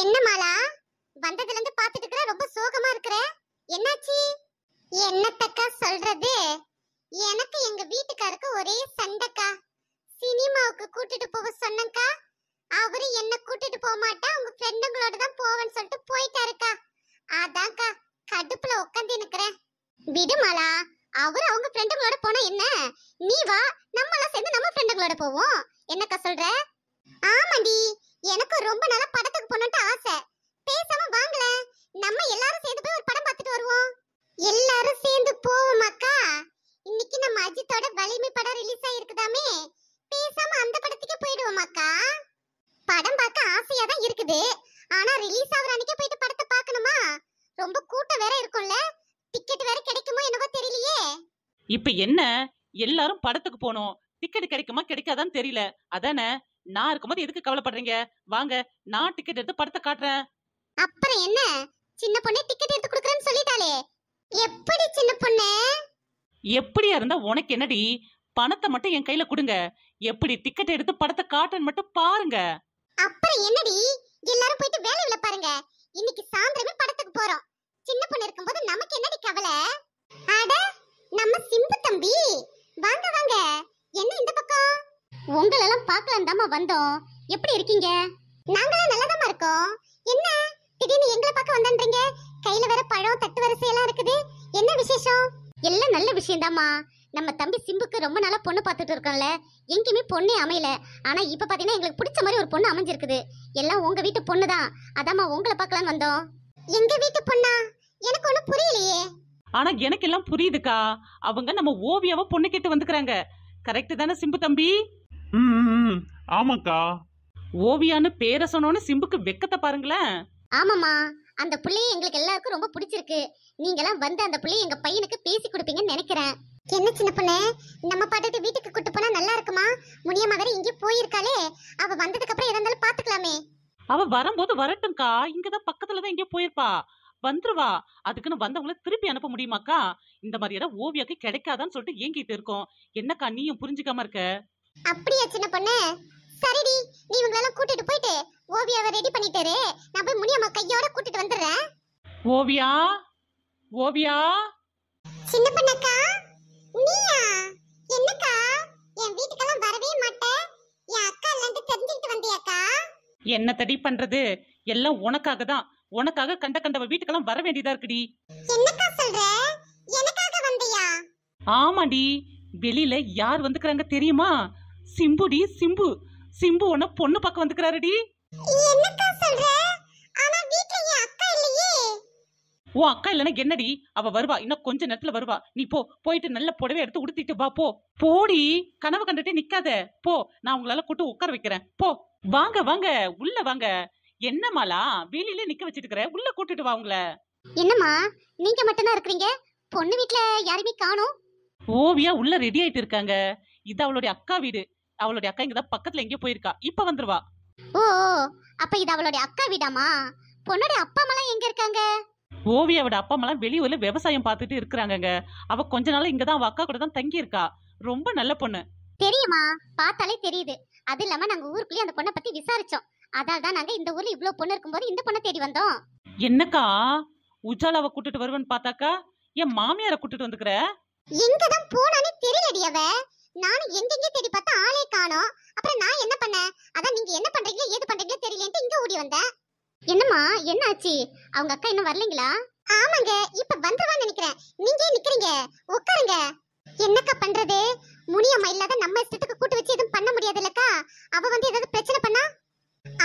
என்ன மாலா வந்ததுல இருந்து பாத்துட்டு இருக்கிற ரொம்ப சோகமா இருக்கிற என்னாச்சு என்னத்தக்கா சொல்றது எனக்கு எங்க வீட்டுக்காருக்கு ஒரே சண்டைக்கா சினிமாவுக்கு கூட்டிட்டு போக சொன்னக்கா அவரு என்ன கூட்டிட்டு போக மாட்டா உங்க ஃப்ரெண்டுங்களோட தான் போவேன்னு சொல்லிட்டு போயிட்டாருக்கா அதான்க்கா கடுப்புல உட்காந்து நிக்கிறேன் விடுமாலா அவரு அவங்க ஃப்ரெண்டுங்களோட போனா என்ன நீ வா நம்மளாம் சேர்ந்து நம்ம ஃப்ரெண்டுங்களோட போவோம் என்னக்கா சொல்ற ஆமாடி எனக்கு ரொம்ப நாளா படத்துக்கு போகணும்னு ஆசை பேசாம வாங்கல நம்ம எல்லாரும் சேர்ந்து போய் ஒரு படம் பார்த்துட்டு வருவோம் எல்லாரும் சேர்ந்து போவோம் அக்கா இன்னைக்கு நம்ம அஜித்தோட வலிமை படம் ரிலீஸ் ஆயிருக்குதாமே பேசாம அந்த படத்துக்கே போயிடுவோம் அக்கா படம் பார்க்க ஆசையா தான் இருக்குது ஆனா ரிலீஸ் ஆகுற அன்னைக்கே போயிட்டு படத்தை பார்க்கணுமா ரொம்ப கூட்டம் வேற இருக்கும்ல டிக்கெட் வேற கிடைக்குமோ என்னவோ தெரியலையே இப்போ என்ன எல்லாரும் படத்துக்கு போனோம் டிக்கெட் கிடைக்குமா கிடைக்காதான்னு தெரியல அதானே நான் இருக்கும்போது எதுக்கு கவலைப்படுறீங்க வாங்க நான் டிக்கெட் எடுத்து படத்தை காட்டுறேன் அப்புறம் என்ன சின்ன பொண்ணே டிக்கெட் எடுத்து கொடுக்குறேன்னு சொல்லிட்டாளே எப்படி சின்ன பொண்ணு எப்படியா இருந்தா உனக்கு என்னடி பணத்தை மட்டும் என் கையில கொடுங்க எப்படி டிக்கெட் எடுத்து படத்தை காட்டுன்னு மட்டும் பாருங்க அப்புறம் என்னடி எல்லாரும் போயிட்டு வேலையில பாருங்க இன்னைக்கு சாயந்தரமே படத்துக்கு போறோம் சின்ன பொண்ணு இருக்கும்போது நமக்கு என்னடி கவலை அட நம்ம சிம்பு தம்பி பார்க்கலாம் தாமா வந்தோம் எப்படி இருக்கீங்க நாங்களாம் நல்லதாமா இருக்கோம் என்ன திடீர்னு எங்களை பார்க்க வந்தன்றீங்க கையில வர பழம் தட்டு வரிசை எல்லாம் இருக்குது என்ன விசேஷம் எல்லாம் நல்ல விஷயம்தாம்மா நம்ம தம்பி சிம்புக்கு ரொம்ப நாளா பொண்ணு பார்த்துட்டு இருக்கோம்ல எங்கேயுமே பொண்ணே அமையல ஆனா இப்ப பாத்தீங்கன்னா எங்களுக்கு பிடிச்ச மாதிரி ஒரு பொண்ணு அமைஞ்சிருக்குது எல்லாம் உங்க வீட்டு பொண்ணு தான் அதாம்மா உங்களை பார்க்கலாம் வந்தோம் எங்க வீட்டு பொண்ணா எனக்கு ஒண்ணு புரியலையே ஆனா எனக்கு எல்லாம் புரியுதுக்கா அவங்க நம்ம ஓவியாவை பொண்ணு கேட்டு வந்துக்கிறாங்க கரெக்ட் தானே சிம்பு தம்பி ம் ஆமாக்கா ஓவியான்னு பேர சொன்னோன்னு சிம்புக்கு வெக்கத்தை பாருங்களேன் ஆமாம்மா அந்த புள்ளைய எங்களுக்கு எல்லாருக்கும் ரொம்ப பிடிச்சிருக்கு நீங்களாம் வந்து அந்த புள்ளைய எங்க பையனுக்கு பேசி கொடுப்பீங்கன்னு நினைக்கிறேன் என்ன சின்ன பொண்ணு நம்ம பாட்டுக்கு வீட்டுக்கு கூட்டு போனா நல்லா இருக்குமா முடியாம வேற எங்கேயும் போயிருக்காளே அவ வந்ததுக்கு அப்புறம் இருந்தாலும் பாத்துக்கலாமே அவ வரும்போது வரட்டும்க்கா இங்கதான் பக்கத்துல தான் எங்கேயோ போயிருப்பா வந்துருவா அதுக்குன்னு வந்தவங்கள திருப்பி அனுப்ப முடியுமாக்கா இந்த மாதிரி இடம் ஓவியாக்கு கிடைக்காதான்னு சொல்லிட்டு ஏங்கிட்டு இருக்கோம் என்னக்கா நீயும் புரிஞ்சுக்காம இருக்க அப்படியா சின்ன பொண்ணு சரிடி நீ இவங்களெல்லாம் கூட்டிட்டு போயிட்டு ஓவியாவை ரெடி பண்ணிட்டாரு நான் போய் முனியம்மா கையோட கூட்டிட்டு வந்துடுறேன் ஓவியா ஓவியா சின்ன பொண்ணக்கா நீயா என்னக்கா என் வீட்டுக்கெல்லாம் வரவே மாட்டேன் என் அக்கா எல்லாம் தெரிஞ்சுக்கிட்டு வந்தியாக்கா என்ன தடி பண்றது எல்லாம் உனக்காக தான் உனக்காக கண்ட கண்டவ வீட்டுக்கெல்லாம் வர வேண்டியதா இருக்குடி என்னக்கா சொல்ற எனக்காக வந்தியா ஆமாடி வெளியில யார் வந்துக்கிறாங்க தெரியுமா சிம்புடி சிம்பு சிம்பு உன பொண்ணு பக்கம் வந்துக்கிறாருடி ஓ அக்கா இல்லைன்னா என்னடி அவ வருவா இன்னும் கொஞ்ச நேரத்துல வருவா நீ போ போயிட்டு நல்ல புடவை எடுத்து உடுத்திட்டு வா போ போடி கனவு கண்டுட்டு நிக்காத போ நான் உங்களால கூட்டு உட்கார வைக்கிறேன் போ வாங்க வாங்க உள்ள வாங்க என்னமாலா வீலில நிக்க வச்சிட்டு இருக்கிற உள்ள கூட்டிட்டு வா உங்கள என்னம்மா நீங்க மட்டும் தான் இருக்கீங்க பொண்ணு வீட்ல யாருமே காணோம் ஓவியா உள்ள ரெடி ஆயிட்டு இருக்காங்க இது அவளுடைய அக்கா வீடு அவளுடைய அக்கா தான் பக்கத்துல எங்கயோ போயிருக்கா இப்ப வந்துருவா ஓ அப்ப இது அவளுடைய அக்கா வீடாமா பொண்ணுடைய அப்பா அம்மா எங்க இருக்காங்க ஓவியாவோட அப்பா அம்மா வெளியூர்ல விவசாயம் பார்த்துட்டு இருக்கிறாங்க அவ கொஞ்ச நாள் இங்கதான் அவ அக்கா கூட தான் தங்கி இருக்கா ரொம்ப நல்ல பொண்ணு தெரியுமா பார்த்தாலே தெரியுது அது இல்லாம நாங்க ஊருக்குள்ளே அந்த பொண்ணை பத்தி விசாரிச்சோம் அதால் தான் நாங்க இந்த ஊர்ல இவ்வளவு பொண்ணு இருக்கும்போது இந்த பொண்ணை தேடி வந்தோம் என்னக்கா உஜாலாவை கூட்டிட்டு வருவேன்னு பார்த்தாக்கா என் மாமியார கூட்டிட்டு வந்துக்கிற எங்கதான் போனானே தெரியலடி அவ நானும் எங்கெங்க தேடி பார்த்தா ஆளே காணோம் அப்புறம் நான் என்ன பண்ணேன் அதான் நீங்க என்ன பண்றீங்க ஏது பண்றீங்க தெரியலன்ட்டு இங்க ஓடி வந்தேன் என்னம்மா என்ன ஆச்சு அவங்க அக்கா இன்னும் வரலீங்களா ஆமாங்க இப்ப வந்துருவான்னு நினைக்கிறேன் நீங்க நிக்கிறீங்க உட்காருங்க என்னக்கா பண்றது முனியம்மா இல்லாத நம்ம இஷ்டத்துக்கு கூட்டு வச்சு எதுவும் பண்ண முடியாதுல்லக்கா அவ வந்து ஏதாவது பிரச்சனை பண்ணா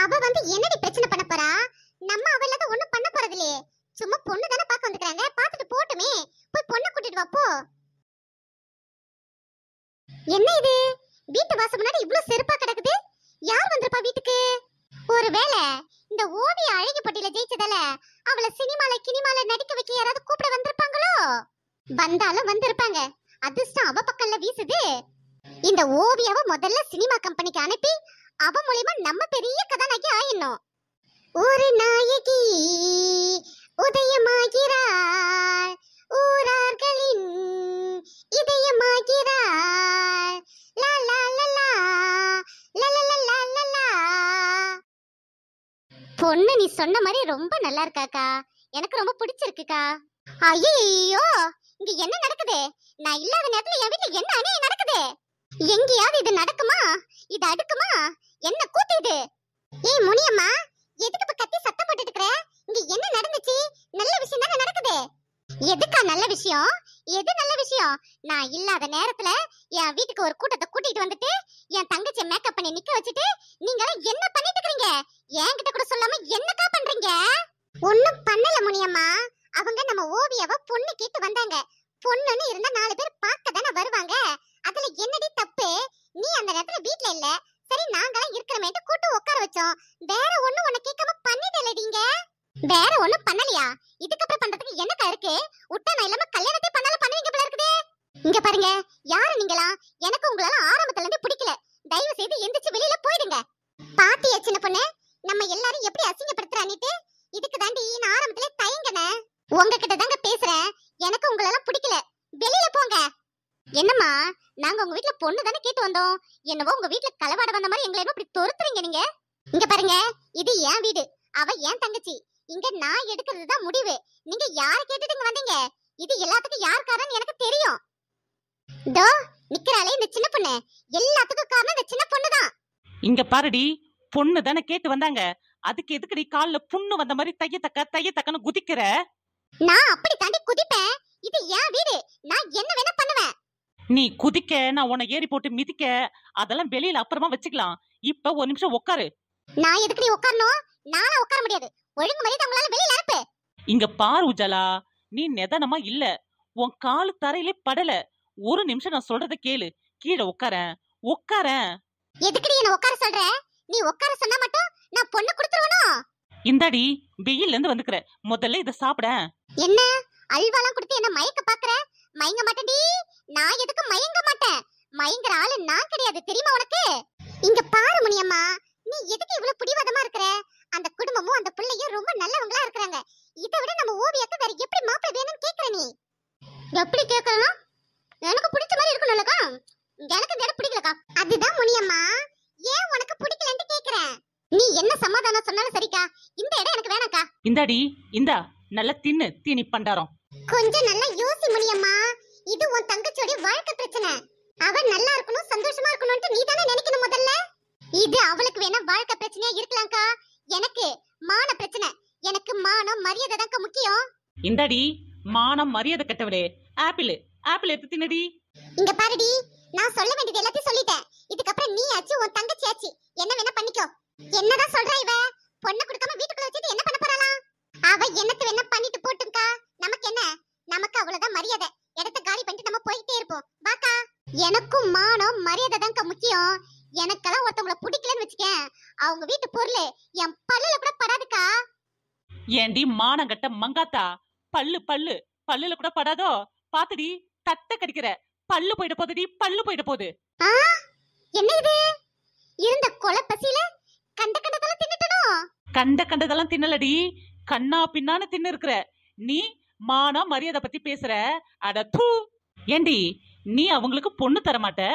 அவ வந்து என்னடி பிரச்சனை பண்ண போறா நம்ம அவ இல்லாத ஒண்ணும் பண்ண போறது இல்லையே சும்மா பொண்ணு தானே பார்க்க வந்துக்கிறாங்க பார்த்துட்டு போட்டுமே போய் பொண்ணை கூட்டிட்டு வா போ என்ன இது வீட்டு வாசல் முன்னாடி இவ்ளோ செருப்பா கிடக்குது யார் வந்திருப்பா வீட்டுக்கு ஒருவேளை இந்த ஓவி அழகி போட்டியில ஜெயிச்சதால அவளை சினிமால கினிமால நடிக்க வைக்க யாராவது கூப்பிட வந்திருப்பாங்களோ வந்தாலும் வந்திருப்பாங்க அதிர்ஷ்டம் அவ பக்கம்ல வீசுது இந்த ஓவியாவை முதல்ல சினிமா கம்பெனிக்கு அனுப்பி அவ மூலியமா நம்ம பெரிய கதாநாயகி ஆயிடணும் ஒரு நாயகி உதயமாகிறார் பொண்ணு நீ சொன்ன மாதிரி ரொம்ப நல்லா இருக்காக்கா எனக்கு ரொம்ப பிடிச்சிருக்குக்கா ஐயோ இங்க என்ன நடக்குது நான் இல்லாத நேரத்துல என் வீட்டுல என்ன அநியாயம் நடக்குது எங்கேயாவது இது நடக்குமா இது அடுக்குமா என்ன கூட்டிது ஏய் முனியம்மா எதுக்கு இப்ப கத்தி சத்தம் போட்டுட்டு இருக்கிற இங்க என்ன நடந்துச்சு நல்ல விஷயம் தானே நடக்குது எதுக்கா நல்ல விஷயம் எது நல்ல விஷயம் நான் இல்லாத நேரத்துல என் வீட்டுக்கு ஒரு கூட்டத்தை கூட்டிட்டு வந்துட்டு என் தங்கச்சி மேக்கப் பண்ணி நிக்க வச்சுட்டு நீங்க என்ன பண்ணிட்டு இருக்கீங்க என்கிட்ட கூட சொல்லாம என்னக்கா பண்றீங்க ஒண்ணும் பண்ணல முனியம்மா அவங்க நம்ம ஓவியாவ பொண்ணு கேட்டு வந்தாங்க பொண்ணுன்னு இருந்தா நாலு பேர் பார்க்க தானே வருவாங்க அதுல என்னடி தப்பு நீ அந்த நேரத்துல வீட்ல இல்ல சரி நாங்களாம் இருக்கிறமேட்டு கூட்டு உட்கார வச்சோம் வேற ஒண்ணு உன்னை கேட்காம பண்ணிட்டு இல்லடிங்க வேற ஒண்ணும் பண்ணலையா இதுக்கு அப்புறம் பண்றதுக்கு என்ன கா இருக்கு உட்டா இல்லாம கல்யாணத்தை பண்ணாலும் பண்ணுவீங்க போல இருக்குதே இங்க பாருங்க யாரு நீங்களா எனக்கு உங்களால ஆரம்பத்துல இருந்து பிடிக்கல தயவு செய்து எந்திரிச்சு வெளியில போயிடுங்க பாத்தியா சின்ன பொண்ணு நம்ம எல்லாரும் எப்படி அசிங்கப்படுத்துறான்னுட்டு இதுக்கு தாண்டி நான் ஆரம்பத்துல தயங்கன உங்ககிட்ட தாங்க பேசுறேன் எனக்கு உங்களால பிடிக்கல வெளியில போங்க என்னம்மா நாங்க உங்க வீட்ல பொண்ணு தானே கேட்டு வந்தோம் என்னவோ உங்க வீட்ல களவாட வந்த மாதிரி எங்களை இப்படி தொருத்துறீங்க நீங்க இங்க பாருங்க இது என் வீடு அவ என் தங்கச்சி இங்க நான் எடுக்கிறது தான் முடிவு நீங்க யார கேட்டுட்டு இங்க வந்தீங்க இது எல்லாத்துக்கும் யார் காரணம் எனக்கு தெரியும் தோ நிக்கிறாளே இந்த சின்ன பொண்ணு எல்லாத்துக்கும் காரணம் இந்த சின்ன பொண்ணு தான் இங்க பாருடி பொண்ணு தானே கேட்டு வந்தாங்க அதுக்கு எதுக்குடி கால்ல புண்ணு வந்த மாதிரி தைய தக்க தைய தக்கன்னு குதிக்கிற நான் அப்படி தாண்டி குதிப்பேன் இது என் வீடு நான் என்ன வேணா பண்ணுவேன் நீ குதிக்க நான் உன்னை ஏறி போட்டு மிதிக்க அதெல்லாம் வெளியில அப்புறமா வச்சுக்கலாம் இப்ப ஒரு நிமிஷம் உட்காரு நான் எதுக்கு நீ உட்காரணும் நானும் உட்கார முடியாது ஒழுங்கு மரியாதை உங்களால வெளியில அனுப்பு இங்க பார் உஜாலா நீ நெதனமா இல்ல உன் காலு தரையிலே படல ஒரு நிமிஷம் நான் சொல்றத கேளு கீழே உட்கார உட்கார எதுக்கு நீ என்ன உட்கார சொல்ற நீ உட்கார சொன்னா மட்டும் நான் பொண்ணு கொடுத்துருவனோ இந்தாடி வெயில்ல இருந்து வந்துக்கிற முதல்ல இத சாப்பிட என்ன அல்வாலாம் கொடுத்து என்ன மயக்க பாக்குற மயங்க மாட்டேடி நான் எதுக்கு மயங்க மாட்டேன் மயங்கற ஆளு நான் கிடையாது தெரியுமா உனக்கு இங்க பாரு முனியம்மா நீ எதுக்கு இவ்வளவு பிடிவாதமா இருக்க இந்தடி இந்தா நல்ல தின்னு தீனி பண்டாரம் கொஞ்சம் நல்லா யோசி முடியம்மா இது உன் தங்கச்சோட வாழ்க்கை பிரச்சனை அவ நல்லா இருக்கணும் சந்தோஷமா இருக்கணும்னு நீ தானே நினைக்கணும் முதல்ல இது அவளுக்கு வேணா வாழ்க்கை பிரச்சனையா இருக்கலாம்க்கா எனக்கு மான பிரச்சனை எனக்கு மானம் மரியாதை தான்க்கா முக்கியம் இந்தாடி மானம் மரியாதை கட்டவளே ஆப்பிள் ஆப்பிள் எடுத்து தின்னடி இங்க பாருடி நான் சொல்ல வேண்டியது எல்லாத்தையும் சொல்லிட்டேன் இதுக்கப்புறம் நீ ஆச்சு உன் தங்கச்சி ஆச்சு என்ன வேணா பண்ணிக்கோ என்னடா ஏண்டி மானங்கட்ட மங்காத்தா பல்லு பல்லு பல்லுல கூட படாதோ பாத்துடி தட்ட கடிக்கிற பல்லு போயிட போதுடி பல்லு போயிட போகுது என்ன இது இருந்த கொலை பசியில கண்ட கண்டதெல்லாம் தின்னுட்டனோ கண்ட கண்டதெல்லாம் தின்னலடி கண்ணா பின்னான்னு தின்னு இருக்கிற நீ மானா மரியாதை பத்தி பேசுற அட தூ ஏண்டி நீ அவங்களுக்கு பொண்ணு தர மாட்ட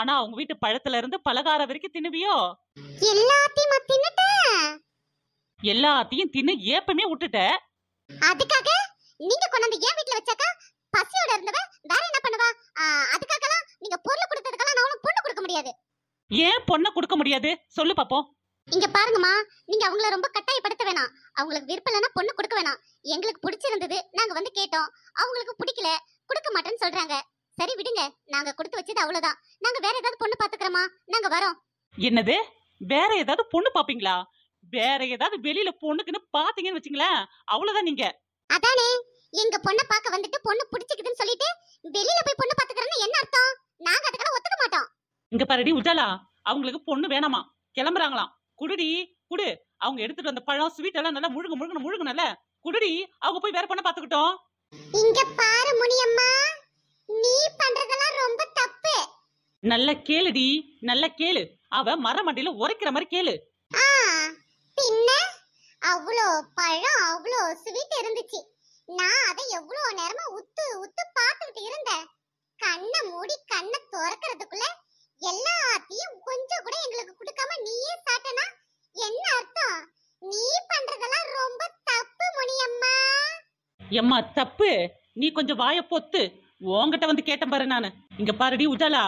ஆனா அவங்க வீட்டு பழத்துல இருந்து பலகாரம் வரைக்கும் தின்னுவியோ எல்லாத்தையும் தின்னுட்டேன் எல்லாத்தையும் தின்னு ஏப்பமே விட்டுட்ட அதுக்காக நீங்க கொண்டாந்து ஏன் வீட்ல வச்சாக்கா பசியோட இருந்தவ வேற என்ன பண்ணுவா அதுக்காகலாம் நீங்க பொருள் கொடுத்ததுக்கெல்லாம் நான் பொண்ணு கொடுக்க முடியாது ஏன் பொண்ணு கொடுக்க முடியாது சொல்லு பாப்போம் இங்க பாருங்கம்மா நீங்க அவங்கள ரொம்ப கட்டாயப்படுத்த வேணாம் அவங்களுக்கு விருப்பம்னா பொண்ணு கொடுக்க வேணாம் எங்களுக்கு பிடிச்சிருந்தது நாங்க வந்து கேட்டோம் அவங்களுக்கு பிடிக்கல கொடுக்க மாட்டேன்னு சொல்றாங்க சரி விடுங்க நாங்க கொடுத்து வச்சது அவ்வளவுதான் நாங்க வேற ஏதாவது பொண்ணு பாத்துக்கிறோமா நாங்க வரோம் என்னது வேற ஏதாவது பொண்ணு பாப்பீங்களா வேற ஏதாவது வெளியில பொண்ணுக்குன்னு பாத்தீங்கன்னு வச்சுங்களேன் அவ்வளவுதான் நீங்க அதானே எங்க பொண்ண பாக்க வந்துட்டு பொண்ணு பிடிச்சிக்குதுன்னு சொல்லிட்டு வெளியில போய் பொண்ணு பாத்துக்கிறேன்னு என்ன அர்த்தம் நாங்க அதுக்கெல்லாம் ஒத்துக்க மாட்டோம் இங்க பாருடி உஜாலா அவங்களுக்கு பொண்ணு வேணாமா கிளம்புறாங்களாம் குடுடி குடு அவங்க எடுத்துட்டு வந்த பழம் ஸ்வீட் எல்லாம் நல்லா முழுங்க முழுங்க முழுங்கனல குடுடி அவங்க போய் வேற பொண்ண பாத்துக்கிட்டோம் இங்க பாரு முனியம்மா நீ பண்றதெல்லாம் ரொம்ப தப்பு நல்லா கேளுடி நல்லா கேளு அவ மரமண்டியில உரைக்கிற மாதிரி கேளு பின்ன அவ்வளோ பழம் அவ்வளோ ஸ்வீட் இருந்துச்சு நான் அதை எவ்வளோ நேரமா உத்து உத்து பார்த்துக்கிட்டு இருந்தேன் கண்ணை மூடி கண்ணை திறக்கிறதுக்குள்ள எல்லாத்தையும் கொஞ்சம் கூட எங்களுக்கு கொடுக்காம நீயே சாட்டனா என்ன அர்த்தம் நீ பண்றதெல்லாம் ரொம்ப தப்பு முனியம்மா எம்மா தப்பு நீ கொஞ்சம் வாய பொத்து உங்ககிட்ட வந்து கேட்டேன் பாரு நானு இங்க பாருடி உஜாலா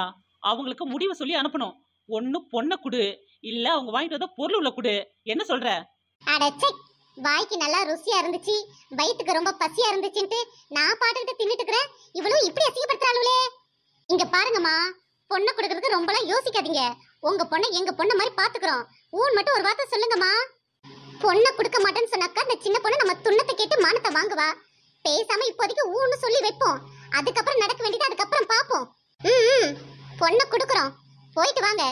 அவங்களுக்கு முடிவு சொல்லி அனுப்பணும் ஒன்னு பொண்ணை குடு இல்ல அவங்க வாங்கிட்டு வந்த பொருள் உள்ள குடு என்ன சொல்ற அடச்சை வாய்க்கு நல்லா ருசியா இருந்துச்சு வயிற்றுக்கு ரொம்ப பசியா இருந்துச்சுன்ட்டு நான் பாட்டுக்கிட்ட தின்னுட்டு இருக்கிறேன் இவ்வளவு இப்படி அசிங்கப்படுத்துறாளுலே இங்க பாருங்கம்மா பொண்ணை கொடுக்கறதுக்கு ரொம்பலாம் யோசிக்காதீங்க உங்க பொண்ணை எங்க பொண்ணை மாதிரி பாத்துக்கிறோம் ஊன் மட்டும் ஒரு வார்த்தை சொல்லுங்கம்மா பொண்ணை கொடுக்க மாட்டேன்னு சொன்னாக்கா இந்த சின்ன பொண்ணு நம்ம துண்ணத்தை கேட்டு மானத்தை வாங்குவா பேசாம இப்போதைக்கு ஊன்னு சொல்லி வைப்போம் அதுக்கப்புறம் நடக்க வேண்டியது அதுக்கப்புறம் பார்ப்போம் ம் பொண்ணை கொடுக்குறோம் போயிட்டு வாங்க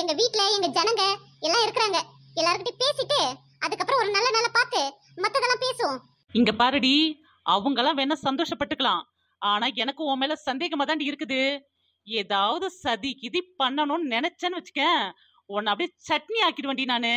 எங்க வீட்ல எங்க ஜனங்க எல்லாம் இருக்கிறாங்க எல்லார்கிட்டயும் பேசிட்டு அதுக்கப்புறம் ஒரு நல்ல நல்ல பார்த்து மத்ததெல்லாம் பேசுவோம் இங்க பாருடி எல்லாம் வேணா சந்தோஷப்பட்டுக்கலாம் ஆனா எனக்கு உன் மேல சந்தேகமா தான் இருக்குது ஏதாவது சதி கிதி பண்ணணும்னு நினைச்சேன்னு வச்சுக்க உன்னை அப்படியே சட்னி ஆக்கிடுவேன்டி நானு